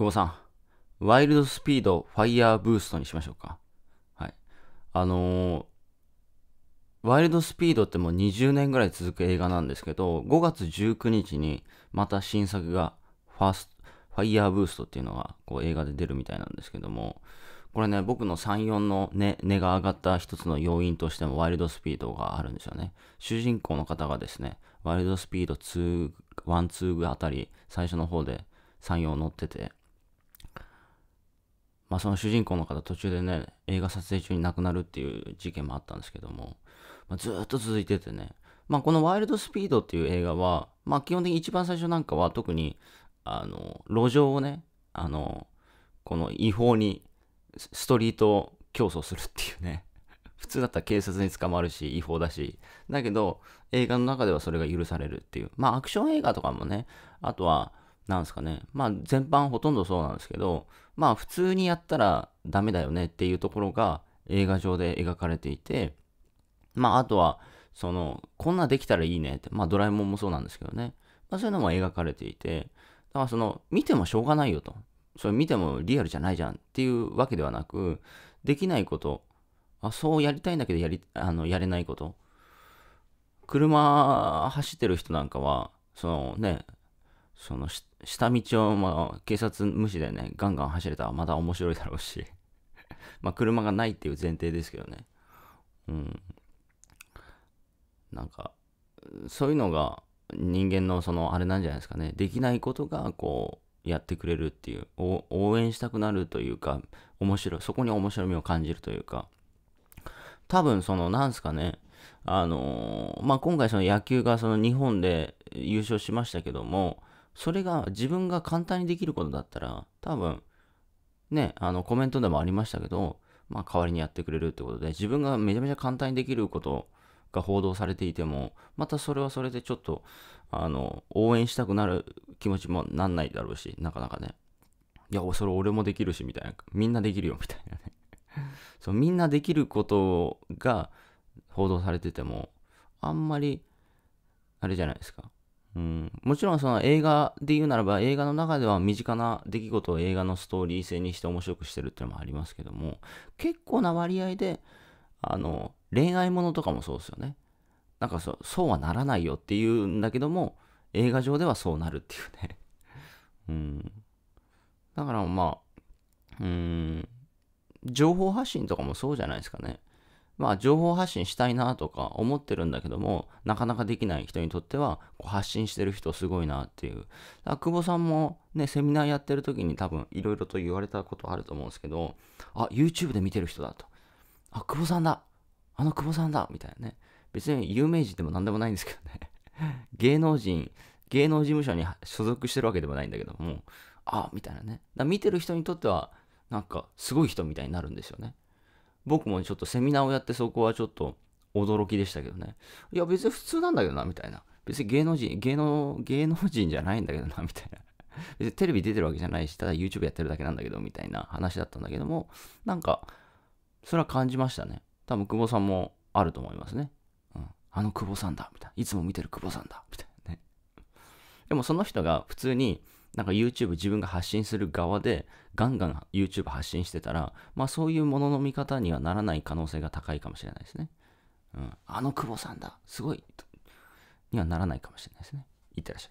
久保さん、ワイルドスピード、ファイヤーブーストにしましょうか。はい。あのー、ワイルドスピードってもう20年ぐらい続く映画なんですけど、5月19日にまた新作が、ファースト、ファイヤーブーストっていうのがこう映画で出るみたいなんですけども、これね、僕の3、4の値、ね、が上がった一つの要因としてもワイルドスピードがあるんですよね。主人公の方がですね、ワイルドスピード2、1、2あたり、最初の方で3、4乗ってて、まあ、その主人公の方途中でね、映画撮影中に亡くなるっていう事件もあったんですけども、まあ、ずっと続いててね、まあ、このワイルドスピードっていう映画は、まあ、基本的に一番最初なんかは特に、あの、路上をね、あの、この違法にストリート競争するっていうね、普通だったら警察に捕まるし違法だしだけど映画の中ではそれが許されるっていうまあアクション映画とかもねあとはなんですかね。まあ全般ほとんどそうなんですけど、まあ普通にやったらダメだよねっていうところが映画上で描かれていて、まああとは、その、こんなできたらいいねって、まあドラえもんもそうなんですけどね。まあそういうのも描かれていて、だからその、見てもしょうがないよと。それ見てもリアルじゃないじゃんっていうわけではなく、できないこと、あそうやりたいんだけどやり、あの、やれないこと。車走ってる人なんかは、そのね、その下道を、まあ、警察無視でね、ガンガン走れたらまた面白いだろうし まあ、車がないっていう前提ですけどね。うん。なんか、そういうのが人間のその、あれなんじゃないですかね。できないことが、こう、やってくれるっていう、応援したくなるというか、面白い、そこに面白みを感じるというか、多分その、なんすかね、あのー、まあ、今回その野球がその日本で優勝しましたけども、それが自分が簡単にできることだったら、多分、ね、あの、コメントでもありましたけど、まあ、代わりにやってくれるってことで、自分がめちゃめちゃ簡単にできることが報道されていても、またそれはそれでちょっと、あの、応援したくなる気持ちもなんないだろうし、なかなかね。いや、それ俺もできるし、みたいな。みんなできるよ、みたいなね。そう、みんなできることが報道されてても、あんまり、あれじゃないですか。うん、もちろんその映画で言うならば映画の中では身近な出来事を映画のストーリー性にして面白くしてるっていうのもありますけども結構な割合であの恋愛ものとかもそうですよねなんかそそうはならないよっていうんだけども映画上ではそうなるっていうね うんだからまあうん情報発信とかもそうじゃないですかねまあ、情報発信したいなとか思ってるんだけども、なかなかできない人にとっては、こう発信してる人すごいなっていう。だ久保さんもね、セミナーやってる時に多分いろいろと言われたことあると思うんですけど、あ、YouTube で見てる人だと。あ、久保さんだ。あの久保さんだ。みたいなね。別に有名人でも何でもないんですけどね。芸能人、芸能事務所に所属してるわけでもないんだけども、あ、みたいなね。だ見てる人にとっては、なんかすごい人みたいになるんですよね。僕もちょっとセミナーをやってそこはちょっと驚きでしたけどね。いや、別に普通なんだけどな、みたいな。別に芸能人、芸能、芸能人じゃないんだけどな、みたいな。別にテレビ出てるわけじゃないし、ただ YouTube やってるだけなんだけど、みたいな話だったんだけども、なんか、それは感じましたね。多分、久保さんもあると思いますね。うん。あの久保さんだ、みたいな。いつも見てる久保さんだ、みたいなね。でも、その人が普通に、なんか YouTube 自分が発信する側でガンガン YouTube 発信してたら、まあそういうものの見方にはならない可能性が高いかもしれないですね。うん。あの久保さんだすごいにはならないかもしれないですね。いってらっしゃい。